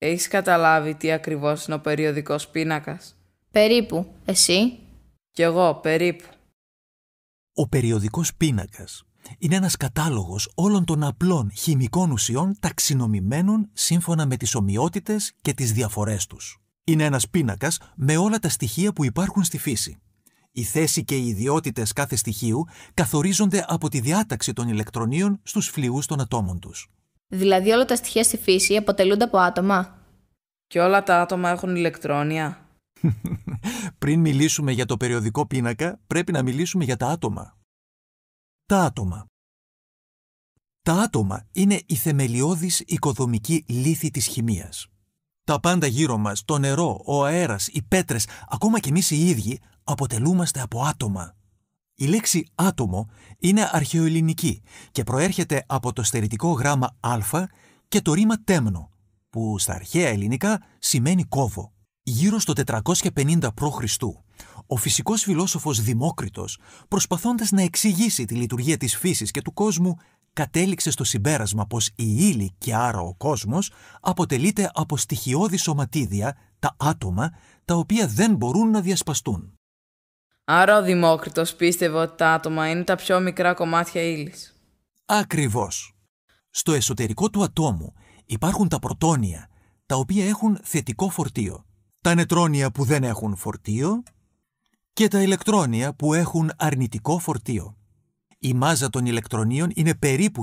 Έχεις καταλάβει τι ακριβώς είναι ο περιοδικός πίνακας. Περίπου. Εσύ. Κι εγώ, περίπου. Ο περιοδικός πίνακας είναι ένας κατάλογος όλων των απλών χημικών ουσιών ταξινομημένων σύμφωνα με τις ομοιότητες και τις διαφορές τους. Είναι ένας πίνακας με όλα τα στοιχεία που υπάρχουν στη φύση. Η θέση και οι ιδιότητες κάθε στοιχείου καθορίζονται από τη διάταξη των ηλεκτρονίων στους φλοιούς των ατόμων τους. Δηλαδή όλα τα στοιχεία στη φύση αποτελούνται από άτομα. Και όλα τα άτομα έχουν ηλεκτρόνια. Πριν μιλήσουμε για το περιοδικό πίνακα, πρέπει να μιλήσουμε για τα άτομα. Τα άτομα. Τα άτομα είναι η θεμελιώδης οικοδομική λύθη της χημίας. Τα πάντα γύρω μας, το νερό, ο αέρας, οι πέτρες, ακόμα και εμείς οι ίδιοι, αποτελούμαστε από άτομα. Η λέξη άτομο είναι αρχαιοελληνική και προέρχεται από το στερητικό γράμμα α και το ρήμα τέμνο, που στα αρχαία ελληνικά σημαίνει κόβο. Γύρω στο 450 π.Χ., ο φυσικός φιλόσοφος Δημόκριτος, προσπαθώντας να εξηγήσει τη λειτουργία της φύσης και του κόσμου, κατέληξε στο συμπέρασμα πως η ύλη και άρα ο κόσμος αποτελείται από στοιχειώδη σωματίδια, τα άτομα, τα οποία δεν μπορούν να διασπαστούν. Άρα ο Δημόκριτος πίστευε ότι τα άτομα είναι τα πιο μικρά κομμάτια ύλης. Ακριβώς. Στο εσωτερικό του ατόμου υπάρχουν τα πρωτόνια, τα οποία έχουν θετικό φορτίο, τα νετρόνια που δεν έχουν φορτίο και τα ηλεκτρόνια που έχουν αρνητικό φορτίο. Η μάζα των ηλεκτρονίων είναι περίπου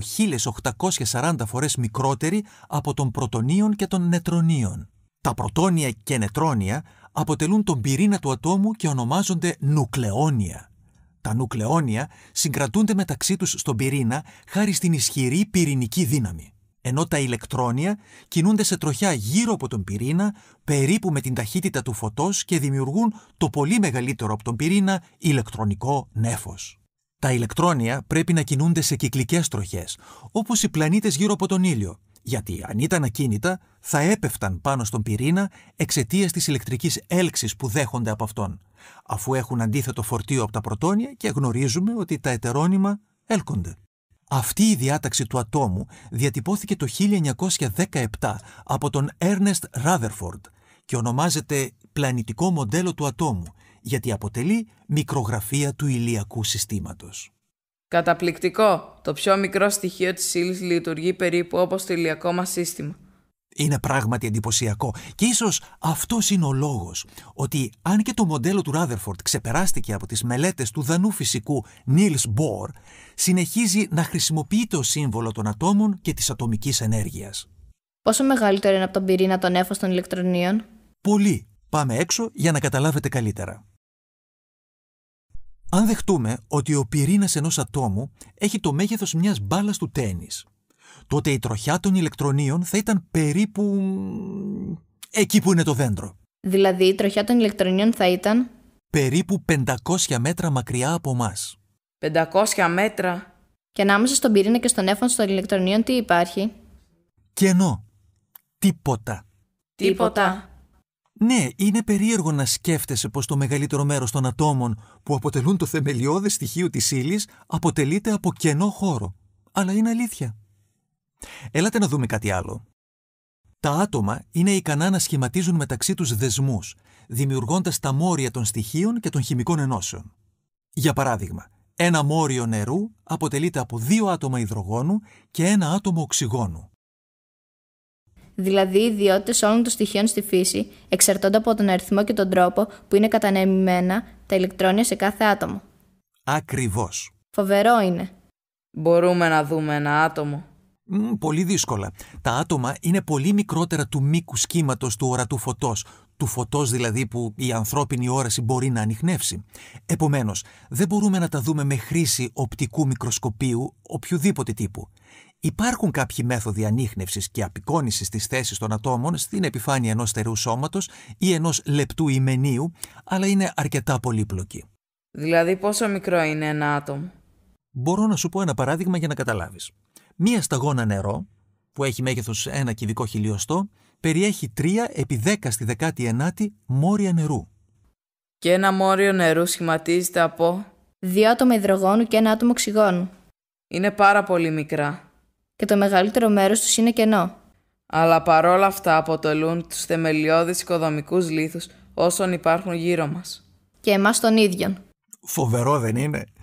1840 φορές μικρότερη από των πρωτονίων και των νετρονίων. Τα πρωτόνια και νετρόνια αποτελούν τον πυρήνα του ατόμου και ονομάζονται νουκλεόνια. Τα νουκλεόνια συγκρατούνται μεταξύ τους στον πυρήνα χάρη στην ισχυρή πυρηνική δύναμη, ενώ τα ηλεκτρόνια κινούνται σε τροχιά γύρω από τον πυρήνα περίπου με την ταχύτητα του φωτός και δημιουργούν το πολύ μεγαλύτερο από τον πυρήνα ηλεκτρονικό νέφος. Τα ηλεκτρόνια πρέπει να κινούνται σε κυκλικές τροχές, όπως οι πλανήτες γύρω από τον ήλιο, γιατί αν ήταν ακίνητα θα έπεφταν πάνω στον πυρήνα εξαιτίας της ηλεκτρικής έλξης που δέχονται από αυτόν, αφού έχουν αντίθετο φορτίο από τα πρωτόνια και γνωρίζουμε ότι τα ετερόνυμα έλκονται. Αυτή η διάταξη του ατόμου διατυπώθηκε το 1917 από τον Ernest Rutherford και ονομάζεται πλανητικό μοντέλο του ατόμου, γιατί αποτελεί μικρογραφία του ηλιακού συστήματος. Καταπληκτικό. Το πιο μικρό στοιχείο της ύλης λειτουργεί περίπου όπως το ηλιακό μας σύστημα. Είναι πράγματι εντυπωσιακό και ίσως αυτός είναι ο λόγος ότι αν και το μοντέλο του Ράδερφορντ ξεπεράστηκε από τις μελέτες του δανού φυσικού Niels Μπορ, συνεχίζει να χρησιμοποιεί το σύμβολο των ατόμων και της ατομικής ενέργειας. Πόσο μεγαλύτερο είναι από τον πυρήνα των έφος των ηλεκτρονίων? Πολύ. Πάμε έξω για να καταλάβετε καλύτερα. Αν δεχτούμε ότι ο πυρήνας ενός ατόμου έχει το μέγεθος μιας μπάλας του τέννης, τότε η τροχιά των ηλεκτρονίων θα ήταν περίπου. εκεί που είναι το δέντρο. Δηλαδή η τροχιά των ηλεκτρονίων θα ήταν. περίπου 500 μέτρα μακριά από εμάς. 500 μέτρα. Και ανάμεσα στον πυρήνα και στον έφωνο των ηλεκτρονίων τι υπάρχει. Κενό. Τίποτα. Τίποτα. Ναι, είναι περίεργο να σκέφτεσαι πως το μεγαλύτερο μέρος των ατόμων που αποτελούν το θεμελιώδες στοιχείο της ύλης αποτελείται από κενό χώρο. Αλλά είναι αλήθεια. Έλατε να δούμε κάτι άλλο. Τα άτομα είναι ικανά να σχηματίζουν μεταξύ τους δεσμούς, δημιουργώντας τα μόρια των στοιχείων και των χημικών ενώσεων. Για παράδειγμα, ένα μόριο νερού αποτελείται από δύο άτομα υδρογόνου και ένα άτομο οξυγόνου δηλαδή οι ιδιότητες όλων των στοιχείων στη φύση εξαρτώνται από τον αριθμό και τον τρόπο που είναι κατανεμημένα τα ηλεκτρόνια σε κάθε άτομο. Ακριβώς. Φοβερό είναι. Μπορούμε να δούμε ένα άτομο. Μ, πολύ δύσκολα. Τα άτομα είναι πολύ μικρότερα του μήκους σχήματο του ορατού φωτός, του φωτός δηλαδή που η ανθρώπινη όραση μπορεί να ανοιχνεύσει. Επομένως, δεν μπορούμε να τα δούμε με χρήση οπτικού μικροσκοπίου οποιοδήποτε τύπου. Υπάρχουν κάποιοι μέθοδοι ανείχνευσης και απεικόνησης της θέσης των ατόμων στην επιφάνεια ενός στερού σώματος ή ενός λεπτού ημενίου, αλλά είναι αρκετά πολύπλοκοι. Δηλαδή, πόσο μικρό είναι ένα άτομο. Μπορώ να σου πω ένα παράδειγμα για να καταλάβεις. Μία σταγόνα νερό, που έχει μέγεθος 1 κυβικό χιλιοστό, περιέχει 3 επί 10 στη 19η μόρια νερού. Και ένα μόριο νερού σχηματίζεται από. Δύο άτομα υδρογόνου και ένα άτομο οξυγόνου. Είναι πάρα πολύ μικρά και το μεγαλύτερο μέρος τους είναι κενό. Αλλά παρόλα αυτά αποτελούν τους θεμελιώδεις οικοδομικούς λίθους όσων υπάρχουν γύρω μας. Και εμάς τον ίδιον. Φοβερό δεν είναι.